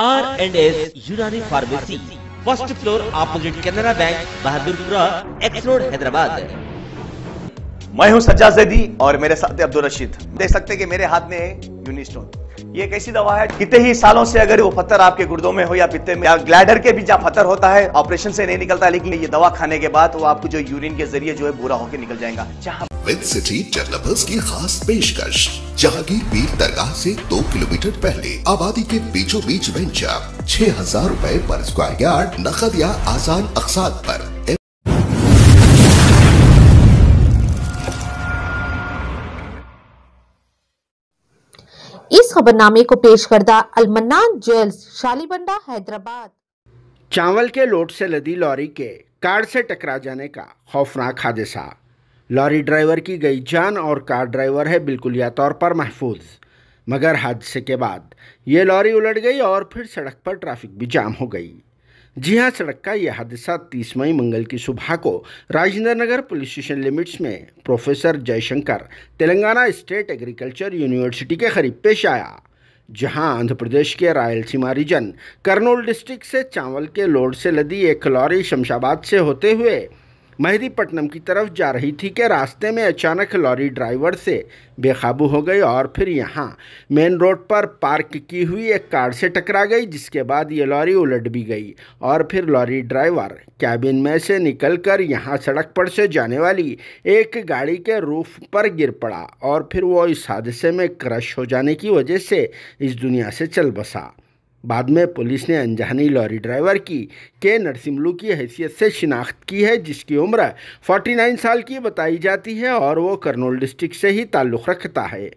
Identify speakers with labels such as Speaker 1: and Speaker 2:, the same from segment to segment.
Speaker 1: are and S Unani pharmacy first floor opposite Canara bank Bahadurpura X road Hyderabad मैं हूं सज्जा जैदी और मेरे साथ है अब्दुल रशीद देख सकते हैं कि मेरे हाथ में है यूनिस्टोन ये एक ऐसी दवा है कितने ही सालों से अगर वो पत्थर आपके गुर्दों में हो या पित्ते में या ग्लैडर के भी जहाँ पत्थर होता है ऑपरेशन से नहीं निकलता लेकिन ये दवा खाने के बाद वो आपको जो यूरिन के जरिए जो है बुरा होकर निकल जाएगा जहाँ
Speaker 2: विद सिटी डेवलपर्स की खास पेशकश जहांगीर पीर दरगाह से दो किलोमीटर पहले आबादी के बीचों बीच वेंचर छह हजार रूपए पर स्क्वायर यार्ड नकद या आसान अकसाद पर
Speaker 1: इस खबरनामे को पेश करदा अलमन्ना ज्वेल्स शालीबंडा हैदराबाद
Speaker 2: चावल के लोट से लदी लॉरी के कार से टकरा जाने का खौफनाक हादसा लॉरी ड्राइवर की गई जान और कार ड्राइवर है बिल्कुल या तौर पर महफूज मगर हादसे के बाद ये लॉरी उलट गई और फिर सड़क पर ट्रैफिक भी जाम हो गई जी हाँ सड़क का यह हादसा 30 मई मंगल की सुबह को Rajendra Nagar police station limits में professor Jayashankar Telangana state agriculture university के करीब पेश आया जहां आंध्र प्रदेश के रायलसीमा रीजन करनूल डिस्ट्रिक्ट से चावल के लोड से लदी एक लॉरी शमशाबाद से होते हुए मेहरीपट्टनम की तरफ जा रही थी कि रास्ते में अचानक लॉरी ड्राइवर से बेकाबू हो गई और फिर यहाँ मेन रोड पर पार्क की हुई एक कार से टकरा गई जिसके बाद ये लॉरी उलट भी गई और फिर लॉरी ड्राइवर कैबिन में से निकलकर यहाँ सड़क पर से जाने वाली एक गाड़ी के रूफ पर गिर पड़ा और फिर वो इस हादसे में क्रश हो जाने की वजह से इस दुनिया से चल बसा बाद में पुलिस ने अनजहानी लॉरी ड्राइवर की के नरसिम्लू की हैसियत से शिनाख्त की है जिसकी उम्र 49 साल की बताई जाती है और वो करनूल डिस्ट्रिक्ट से ही ताल्लुक़ रखता है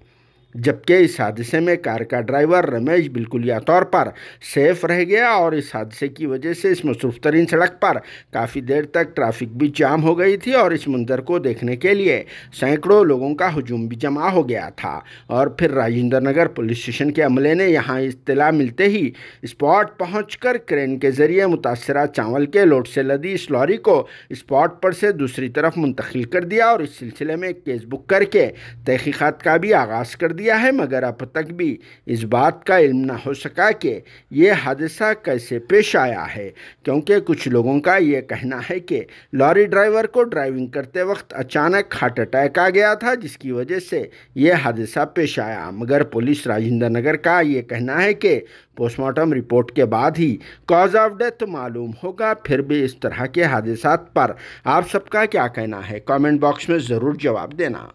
Speaker 2: जबकि इस हादसे में कार का ड्राइवर रमेश बिल्कुलिया तौर पर सेफ रह गया और इस हादसे की वजह से इस मसरूफ तरीन सड़क पर काफ़ी देर तक ट्रैफिक भी जाम हो गई थी और इस मंजर को देखने के लिए सैकड़ों लोगों का हजूम भी जमा हो गया था और फिर राजेंद्र नगर पुलिस स्टेशन के अमले ने यहाँ इतला मिलते ही स्पॉट पहुँच क्रेन के जरिए मुतासर चावल के लोड से लदी इस लॉरी को स्पॉट पर से दूसरी तरफ मुंतकिल कर दिया और इस सिलसिले में केस बुक करके तहकीक़ात का भी आगाज़ कर दिया दिया है मगर अब तक भी इस बात का इल्म न हो सका कि यह हादसा कैसे पेश आया है क्योंकि कुछ लोगों का यह कहना है कि लॉरी ड्राइवर को ड्राइविंग करते वक्त अचानक हार्ट अटैक आ गया था जिसकी वजह से यह हादसा पेश आया मगर पुलिस राजेंद्र नगर का यह कहना है कि पोस्टमार्टम रिपोर्ट के बाद ही कॉज ऑफ डेथ मालूम होगा फिर भी इस तरह के हादसा पर आप सबका क्या कहना है कमेंट बॉक्स में ज़रूर जवाब देना